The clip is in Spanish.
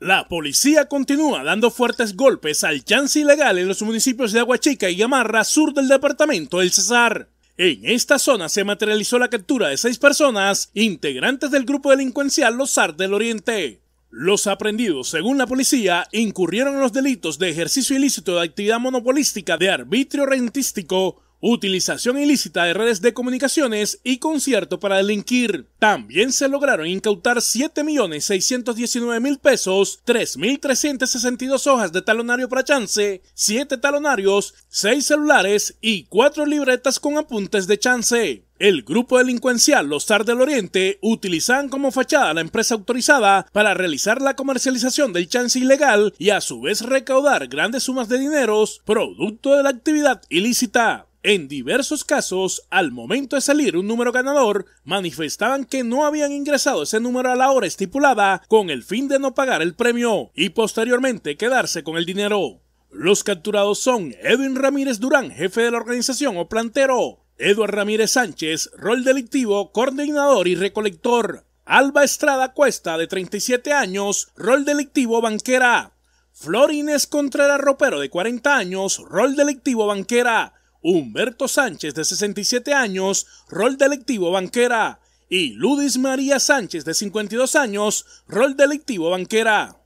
La policía continúa dando fuertes golpes al chance ilegal en los municipios de Aguachica y Gamarra, sur del departamento del Cesar. En esta zona se materializó la captura de seis personas, integrantes del grupo delincuencial Los del Oriente. Los aprendidos, según la policía, incurrieron en los delitos de ejercicio ilícito de actividad monopolística de arbitrio rentístico, utilización ilícita de redes de comunicaciones y concierto para delinquir. También se lograron incautar 7.619.000 pesos, 3.362 hojas de talonario para chance, 7 talonarios, 6 celulares y 4 libretas con apuntes de chance. El grupo delincuencial Los Tardes del Oriente utilizan como fachada la empresa autorizada para realizar la comercialización del chance ilegal y a su vez recaudar grandes sumas de dineros producto de la actividad ilícita. En diversos casos, al momento de salir un número ganador, manifestaban que no habían ingresado ese número a la hora estipulada con el fin de no pagar el premio y posteriormente quedarse con el dinero. Los capturados son Edwin Ramírez Durán, jefe de la organización o plantero, Eduard Ramírez Sánchez, rol delictivo, coordinador y recolector, Alba Estrada Cuesta, de 37 años, rol delictivo, banquera, Florines Contreras Ropero, de 40 años, rol delictivo, banquera, Humberto Sánchez, de 67 años, rol delictivo banquera, y Ludis María Sánchez, de 52 años, rol delictivo banquera.